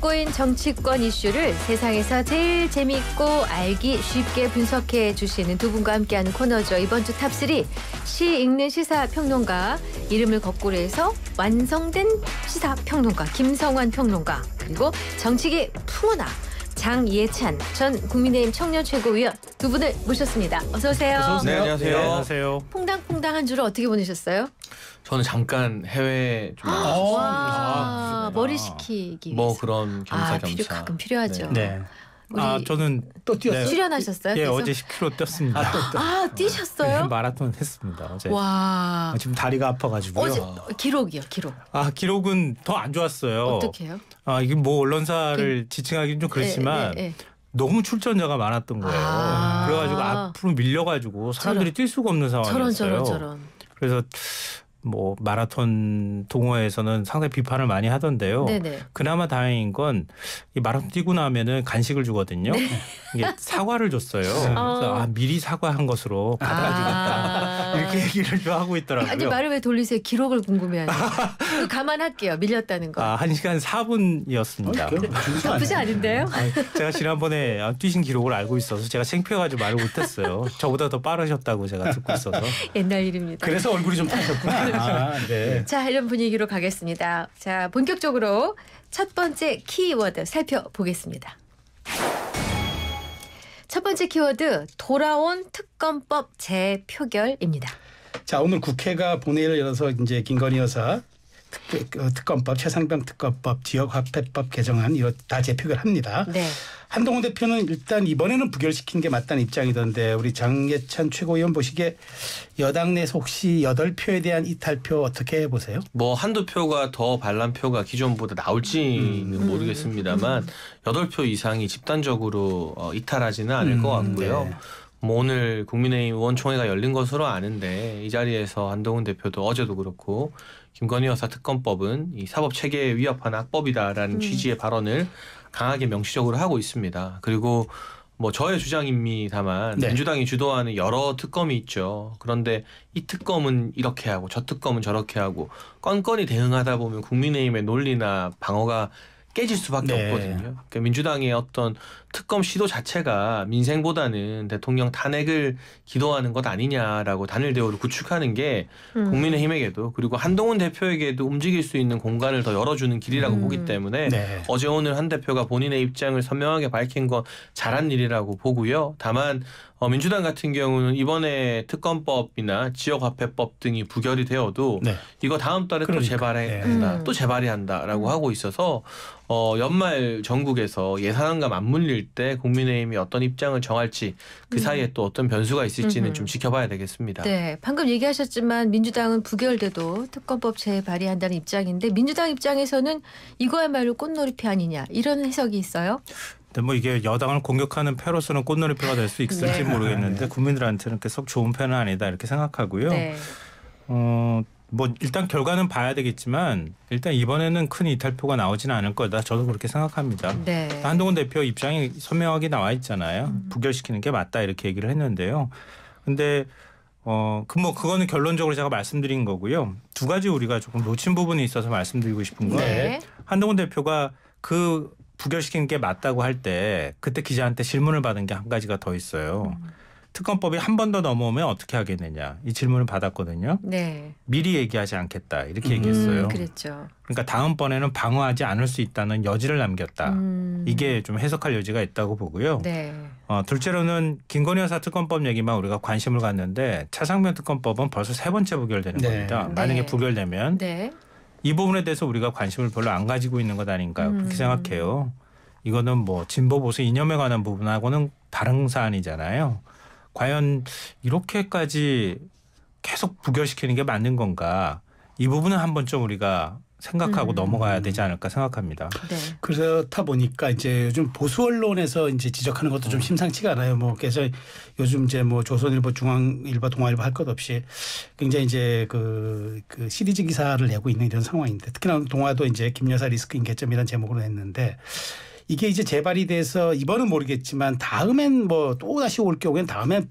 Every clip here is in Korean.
돋인 정치권 이슈를 세상에서 제일 재밌고 알기 쉽게 분석해 주시는 두 분과 함께하는 코너죠. 이번 주 탑 3 시 읽는 시사 평론가 이름을 거꾸로 해서 완성된 시사 평론가 김성환 평론가 그리고 정치계 풍어나 장예찬 전 국민의힘 청년 최고위원 두 분을 모셨습니다. 어서 오세요. 어서 오세요. 네, 안녕하세요. 네, 안녕하세요. 퐁당퐁당한 주를 어떻게 보내셨어요? 저는 잠깐 해외 좀 와, 아, 아, 머리 식히기 뭐 위해서. 뭐 그런 아, 겸사겸사. 아, 필요, 가끔 필요하죠. 네. 네. 아 저는 또 뛰었어요. 네. 출연하셨어요? 예, 계 어제 10km 뛰었습니다. 아, 또, 또. 아 뛰셨어요? 네, 마라톤 했습니다. 어제. 와. 지금 다리가 아파가지고요. 어제 어, 기록이요, 기록. 아 기록은 더 안 좋았어요. 어떻게요? 아 이게 뭐 언론사를 그... 지칭하기는 좀 그렇지만. 에, 에, 에. 너무 출전자가 많았던 거예요. 아~ 그래가지고 앞으로 밀려가지고 사람들이 저런, 뛸 수가 없는 상황이었어요. 저런, 저런, 저런. 그래서 뭐 마라톤 동호회에서는 상당히 비판을 많이 하던데요. 네네. 그나마 다행인 건 이 마라톤 뛰고 나면은 간식을 주거든요. 네. 이게 사과를 줬어요. 아. 그래서 아 미리 사과한 것으로 받아주겠다. 아 어. 이렇게 얘기를 좀 하고 있더라고요. 아니 말을 왜 돌리세요? 기록을 궁금해하네그 감안할게요. 밀렸다는 거. 아, 1시간 4분이었습니다. 아, 나쁘지 않은데요? 아, 제가 지난번에 뛰신 기록을 알고 있어서 제가 창피해가지고 말을 못했어요. 저보다 더 빠르셨다고 제가 듣고 있어서. 옛날 일입니다. 그래서 얼굴이 좀 타셨구나. 아, 네. 자, 이런 분위기로 가겠습니다. 자, 본격적으로 첫 번째 키워드 살펴보겠습니다. 첫 번째 키워드 돌아온 특검법 재표결입니다. 자 오늘 국회가 본회의를 열어서 이제 김건희 여사 그, 특검법, 최상병 특검법, 지역화폐법 개정안 이다 제표를 합니다. 네. 한동훈 대표는 일단 이번에는 부결시킨 게 맞다는 입장이던데 우리 장예찬 최고위원 보시기에 여당 내에서 혹시 여 표에 대한 이탈표 어떻게 보세요? 뭐 한두 표가 더 반란표가 기존보다 나올지는 음. 음. 모르겠습니다만 음. 여덟 표 이상이 집단적으로 어, 이탈하지는 않을 음. 것 같고요. 네. 뭐 오늘 국민의힘 의원총회가 열린 것으로 아는데 이 자리에서 한동훈 대표도 어제도 그렇고 김건희 여사 특검법은 이 사법 체계에 위협하는 악법이다라는 음. 취지의 발언을 강하게 명시적으로 하고 있습니다. 그리고 뭐 저의 주장입니다만 네. 민주당이 주도하는 여러 특검이 있죠. 그런데 이 특검은 이렇게 하고 저 특검은 저렇게 하고 건건이 대응하다 보면 국민의힘의 논리나 방어가 깨질 수밖에 네. 없거든요. 그 민주당의 어떤 특검 시도 자체가 민생보다는 대통령 탄핵을 기도하는 것 아니냐라고 단일 대우를 구축하는 게 음. 국민의힘에게도 그리고 한동훈 대표에게도 움직일 수 있는 공간을 더 열어주는 길이라고 음. 보기 때문에 네. 어제 오늘 한 대표가 본인의 입장을 선명하게 밝힌 건 잘한 일이라고 보고요. 다만 어, 민주당 같은 경우는 이번에 특검법이나 지역화폐법 등이 부결이 되어도 네. 이거 다음 달에 그러니까. 네. 음. 또 재발한다, 네. 또 재발이 한다라고 음. 하고 있어서 어, 연말 전국에서 예산안과 맞물릴 때 국민의힘이 어떤 입장을 정할지 그 음. 사이에 또 어떤 변수가 있을지는 좀 지켜봐야 되겠습니다. 네, 방금 얘기하셨지만 민주당은 부결돼도 특검법 재발의한다는 입장인데 민주당 입장에서는 이거야말로 꽃놀이피 아니냐 이런 해석이 있어요? 근데 네, 뭐 이게 여당을 공격하는 패로서는 꽃놀이표가 될 수 있을지 네. 모르겠는데 네. 국민들한테는 계속 좋은 패는 아니다 이렇게 생각하고요. 네. 어, 뭐 일단 결과는 봐야 되겠지만 일단 이번에는 큰 이탈표가 나오지는 않을 거다. 저도 그렇게 생각합니다. 네. 한동훈 대표 입장이 선명하게 나와 있잖아요. 음. 부결시키는 게 맞다 이렇게 얘기를 했는데요. 근데 어, 그뭐 그거는 결론적으로 제가 말씀드린 거고요. 두 가지 우리가 조금 놓친 부분이 있어서 말씀드리고 싶은 건 네. 한동훈 대표가 그 부결시킨 게 맞다고 할 때 그때 기자한테 질문을 받은 게 한 가지가 더 있어요. 음. 특검법이 한 번 더 넘어오면 어떻게 하겠느냐 이 질문을 받았거든요. 네. 미리 얘기하지 않겠다 이렇게 음, 얘기했어요. 그랬죠. 그러니까 다음 번에는 방어하지 않을 수 있다는 여지를 남겼다. 음. 이게 좀 해석할 여지가 있다고 보고요. 네. 어, 둘째로는 김건희 여사 특검법 얘기만 우리가 관심을 갖는데 차상면 특검법은 벌써 세 번째 부결되는 네. 겁니다. 네. 만약에 부결되면 네. 이 부분에 대해서 우리가 관심을 별로 안 가지고 있는 것 아닌가 요 그렇게 음. 생각해요. 이거는 뭐 진보 보수 이념에 관한 부분하고는 다른 사안이잖아요. 과연 이렇게까지 계속 부결시키는 게 맞는 건가? 이 부분은 한번 좀 우리가 생각하고 음. 넘어가야 되지 않을까 생각합니다. 네. 그렇다 보니까 이제 요즘 보수 언론에서 이제 지적하는 것도 좀 음. 심상치가 않아요. 뭐 그래서 요즘 이제 뭐 조선일보, 중앙일보, 동아일보 할 것 없이 굉장히 이제 그, 그 시리즈 기사를 내고 있는 이런 상황인데 특히나 동아도 이제 김여사 리스크 인계점이라는 제목으로 했는데 이게 이제 재발이 돼서 이번은 모르겠지만 다음엔 뭐 또 다시 올 경우엔 다음엔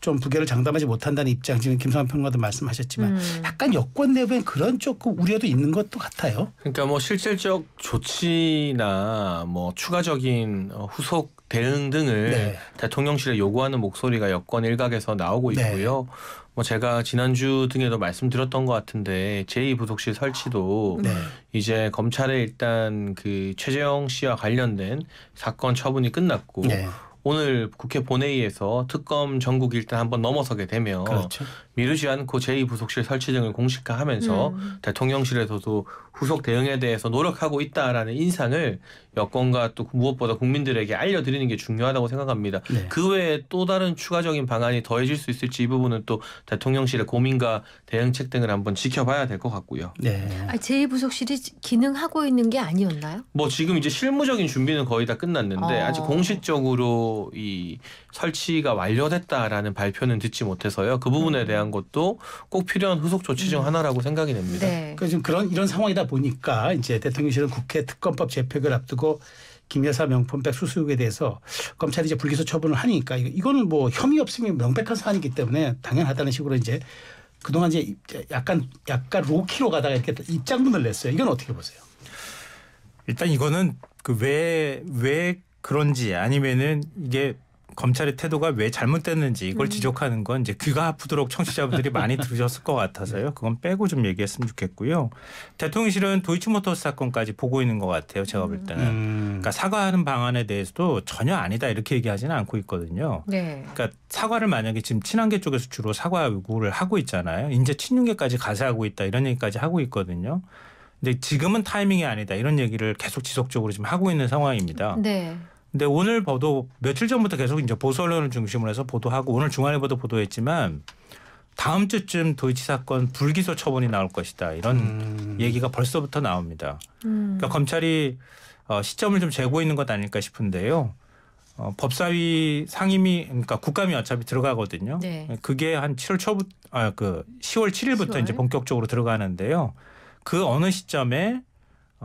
좀 부결을 장담하지 못한다는 입장 지금 김성환 평론가도 말씀하셨지만 음. 약간 여권 내부엔 그런 조금 우려도 있는 것도 같아요. 그러니까 뭐 실질적 조치나 뭐 추가적인 어, 후속 대응 등을 네. 대통령실에 요구하는 목소리가 여권 일각에서 나오고 네. 있고요. 뭐 제가 지난주 등에도 말씀드렸던 것 같은데 제2부속실 설치도 네. 이제 검찰에 일단 그 최재형 씨와 관련된 사건 처분이 끝났고 네. 오늘 국회 본회의에서 특검 전국 일단 한번 넘어서게 되면 그렇죠. 미루지 않고 제2부속실 설치 등을 공식화하면서 음. 대통령실에서도 후속 대응에 대해서 노력하고 있다라는 인상을 여권과 또 무엇보다 국민들에게 알려드리는 게 중요하다고 생각합니다. 네. 그 외에 또 다른 추가적인 방안이 더해질 수 있을지 이 부분은 또 대통령실의 고민과 대응책 등을 한번 지켜봐야 될 것 같고요. 네. 아, 제2부속실이 기능하고 있는 게 아니었나요? 뭐 지금 이제 실무적인 준비는 거의 다 끝났는데 어. 아직 공식적으로 이 설치가 완료됐다라는 발표는 듣지 못해서요. 그 부분에 음. 대한 대한 것도 꼭 필요한 후속 조치 중 음. 하나라고 생각이 됩니다. 네. 그러니까 지금 그런 이런 상황이다 보니까 이제 대통령실은 국회 특검법 재팩을 앞두고 김여사 명품백 수수에 대해서 검찰이 이제 불기소 처분을 하니까 이거는 뭐 혐의 없으면 명백한 사안이기 때문에 당연하다는 식으로 이제 그동안 이제 약간 약간 로키로 가다가 이렇게 입장문을 냈어요. 이건 어떻게 보세요? 일단 이거는 그 왜 왜 그런지 아니면은 이게 검찰의 태도가 왜 잘못됐는지 이걸 음. 지적하는 건 이제 귀가 아프도록 청취자분들이 많이 들으셨을 것 같아서요. 그건 빼고 좀 얘기했으면 좋겠고요. 대통령실은 도이치모터스 사건까지 보고 있는 것 같아요. 제가 볼 때는. 음. 그러니까 사과하는 방안에 대해서도 전혀 아니다 이렇게 얘기하지는 않고 있거든요. 네. 그러니까 사과를 만약에 지금 친한계 쪽에서 주로 사과 요구를 하고 있잖아요. 이제 친윤계까지 가세하고 있다 이런 얘기까지 하고 있거든요. 근데 지금은 타이밍이 아니다 이런 얘기를 계속 지속적으로 지금 하고 있는 상황입니다. 네. 근데 오늘 보도 며칠 전부터 계속 이제 보수 언론을 중심으로 해서 보도하고 오늘 중앙일보도 보도했지만 다음 주쯤 도이치 사건 불기소 처분이 나올 것이다 이런 음. 얘기가 벌써부터 나옵니다. 음. 그러니까 검찰이 어, 시점을 좀 재고 있는 것 아닐까 싶은데요. 어, 법사위 상임위 그러니까 국감이 어차피 들어가거든요. 네. 그게 한 7월 초부터 아그 10월 7일부터 10월? 이제 본격적으로 들어가는데요. 그 어느 시점에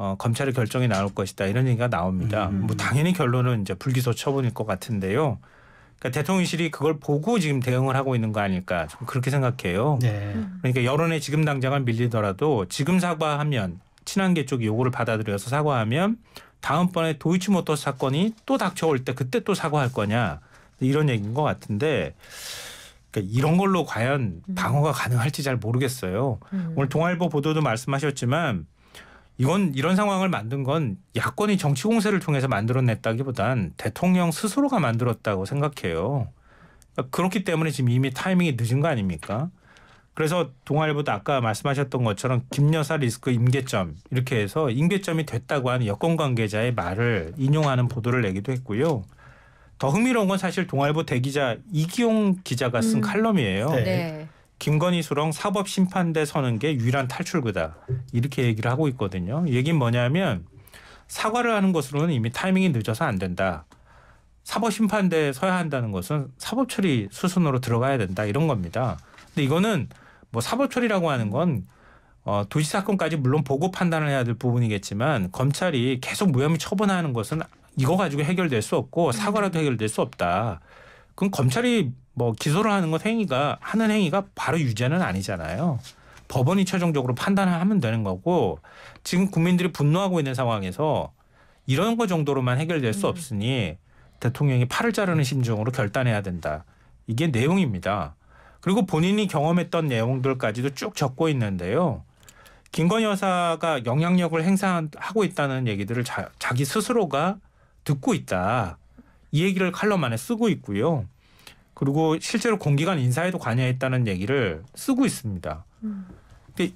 어, 검찰의 결정이 나올 것이다 이런 얘기가 나옵니다. 음. 뭐 당연히 결론은 이제 불기소 처분일 것 같은데요. 그러니까 대통령실이 그걸 보고 지금 대응을 하고 있는 거 아닐까 좀 그렇게 생각해요. 네. 그러니까 여론에 지금 당장은 밀리더라도 지금 사과하면 친한계 쪽 요구를 받아들여서 사과하면 다음번에 도이치모터 사건이 또 닥쳐올 때 그때 또 사과할 거냐 이런 얘기인 것 같은데 그러니까 이런 걸로 과연 음. 방어가 가능할지 잘 모르겠어요. 음. 오늘 동아일보 보도도 말씀하셨지만 이건 이런 상황을 만든 건 야권이 정치 공세를 통해서 만들어냈다기보단 대통령 스스로가 만들었다고 생각해요. 그러니까 그렇기 때문에 지금 이미 타이밍이 늦은 거 아닙니까? 그래서 동아일보도 아까 말씀하셨던 것처럼 김여사 리스크 임계점 이렇게 해서 임계점이 됐다고 하는 여권 관계자의 말을 인용하는 보도를 내기도 했고요. 더 흥미로운 건 사실 동아일보 대기자 이기용 기자가 쓴 음. 칼럼이에요. 네. 네. 김건희 수령 사법심판대 서는 게 유일한 탈출구다. 이렇게 얘기를 하고 있거든요. 얘긴 뭐냐면 사과를 하는 것으로는 이미 타이밍이 늦어서 안 된다. 사법심판대에 서야 한다는 것은 사법처리 수순으로 들어가야 된다. 이런 겁니다. 근데 이거는 뭐 사법처리라고 하는 건 어, 도시 사건까지 물론 보고 판단을 해야 될 부분이겠지만 검찰이 계속 무혐의 처분하는 것은 이거 가지고 해결될 수 없고 사과라도 해결될 수 없다. 그럼 검찰이 뭐 기소를 하는 것 행위가 하는 행위가 바로 유죄는 아니잖아요. 법원이 최종적으로 판단하면 을 되는 거고 지금 국민들이 분노하고 있는 상황에서 이런 거 정도로만 해결될 수 음. 없으니 대통령이 팔을 자르는 심정으로 결단해야 된다. 이게 내용입니다. 그리고 본인이 경험했던 내용들까지도 쭉 적고 있는데요. 김건 여사가 영향력을 행사하고 있다는 얘기들을 자, 자기 스스로가 듣고 있다. 이 얘기를 칼럼안에 쓰고 있고요. 그리고 실제로 공기관 인사에도 관여했다는 얘기를 쓰고 있습니다. 음. 그뭐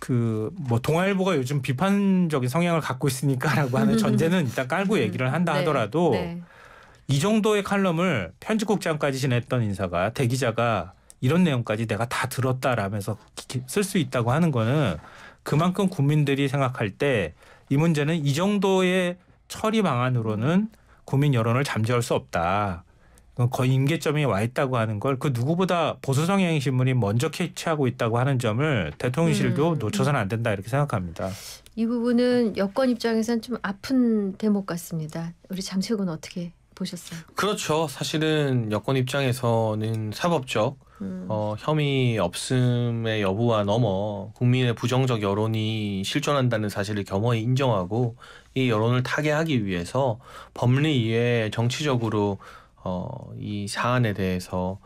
그, 동아일보가 요즘 비판적인 성향을 갖고 있으니까라고 하는 전제는 일단 깔고 얘기를 음. 한다 네. 하더라도 네, 네. 이 정도의 칼럼을 편집국장까지 지냈던 인사가 대기자가 이런 내용까지 내가 다 들었다라면서 쓸 수 있다고 하는 거는 그만큼 국민들이 생각할 때 이 문제는 이 정도의 처리 방안으로는 국민 여론을 잠재울 수 없다. 어, 거의 임계점이 와 있다고 하는 걸 그 누구보다 보수 성향의 신문이 먼저 캐치하고 있다고 하는 점을 대통령실도 음. 놓쳐서는 안 된다 이렇게 생각합니다. 이 부분은 여권 입장에선 좀 아픈 대목 같습니다. 우리 장채군 어떻게 보셨어요? 그렇죠. 사실은 여권 입장에서는 사법적 음. 어, 혐의 없음의 여부와 넘어 국민의 부정적 여론이 실존한다는 사실을 겸허히 인정하고 이 여론을 타개하기 위해서 법리 이외에 정치적으로 어, 이 사안에 대해서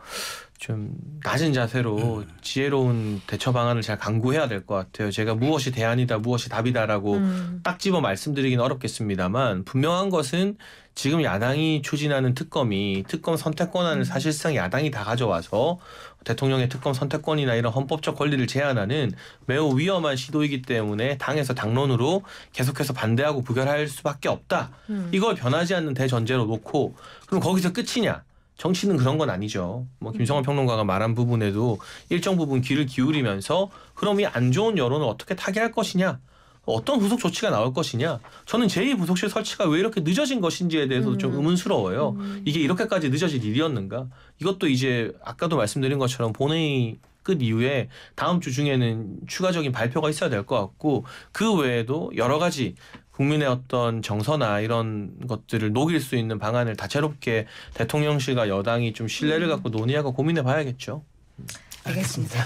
좀 낮은 자세로 음. 지혜로운 대처 방안을 잘 강구해야 될 것 같아요. 제가 무엇이 대안이다, 무엇이 답이다라고 음. 딱 집어 말씀드리긴 어렵겠습니다만 분명한 것은 지금 야당이 추진하는 특검이 특검 선택 권한을 음. 사실상 야당이 다 가져와서 대통령의 특검 선택권이나 이런 헌법적 권리를 제한하는 매우 위험한 시도이기 때문에 당에서 당론으로 계속해서 반대하고 부결할 수밖에 없다. 음. 이걸 변하지 않는 대전제로 놓고 그럼 거기서 끝이냐? 정치는 그런 건 아니죠. 뭐 음. 김성환 평론가가 말한 부분에도 일정 부분 귀를 기울이면서 그럼 이 안 좋은 여론을 어떻게 타개할 것이냐 어떤 후속 조치가 나올 것이냐. 저는 제2부속실 설치가 왜 이렇게 늦어진 것인지에 대해서도 음. 좀 의문스러워요. 음. 이게 이렇게까지 늦어질 일이었는가. 이것도 이제 아까도 말씀드린 것처럼 본회의 끝 이후에 다음 주 중에는 추가적인 발표가 있어야 될 것 같고 그 외에도 여러 가지 국민의 어떤 정서나 이런 것들을 녹일 수 있는 방안을 다채롭게 대통령실과 여당이 좀 신뢰를 음. 갖고 논의하고 고민해 봐야겠죠. 알겠습니다.